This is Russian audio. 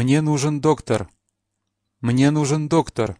Мне нужен доктор! Мне нужен доктор!»